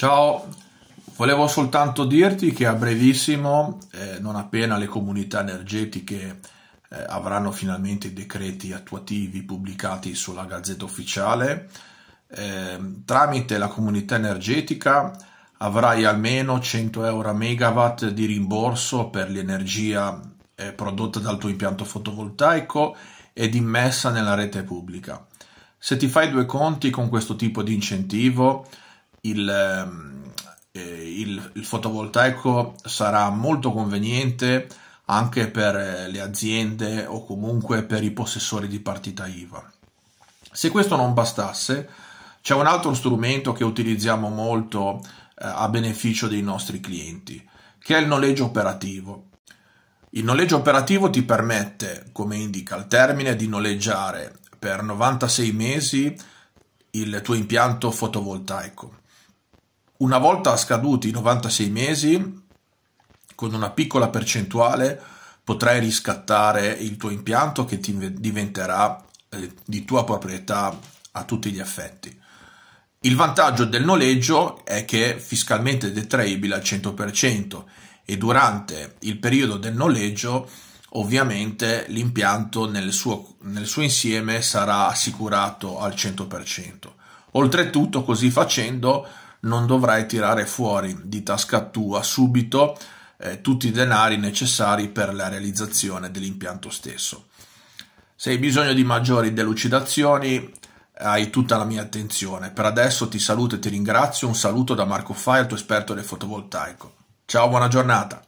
Ciao, volevo soltanto dirti che a brevissimo, eh, non appena le comunità energetiche eh, avranno finalmente i decreti attuativi pubblicati sulla Gazzetta Ufficiale, eh, tramite la comunità energetica avrai almeno 100 euro a megawatt di rimborso per l'energia eh, prodotta dal tuo impianto fotovoltaico ed immessa nella rete pubblica. Se ti fai due conti con questo tipo di incentivo, il, ehm, eh, il, il fotovoltaico sarà molto conveniente anche per eh, le aziende o comunque per i possessori di partita IVA. Se questo non bastasse, c'è un altro strumento che utilizziamo molto eh, a beneficio dei nostri clienti, che è il noleggio operativo. Il noleggio operativo ti permette, come indica il termine, di noleggiare per 96 mesi il tuo impianto fotovoltaico. Una volta scaduti i 96 mesi, con una piccola percentuale potrai riscattare il tuo impianto che diventerà eh, di tua proprietà a tutti gli effetti. Il vantaggio del noleggio è che è fiscalmente detraibile al 100% e durante il periodo del noleggio ovviamente l'impianto nel suo, nel suo insieme sarà assicurato al 100%. Oltretutto così facendo non dovrai tirare fuori di tasca tua subito eh, tutti i denari necessari per la realizzazione dell'impianto stesso. Se hai bisogno di maggiori delucidazioni, hai tutta la mia attenzione. Per adesso ti saluto e ti ringrazio. Un saluto da Marco Fai, il tuo esperto del fotovoltaico. Ciao, buona giornata.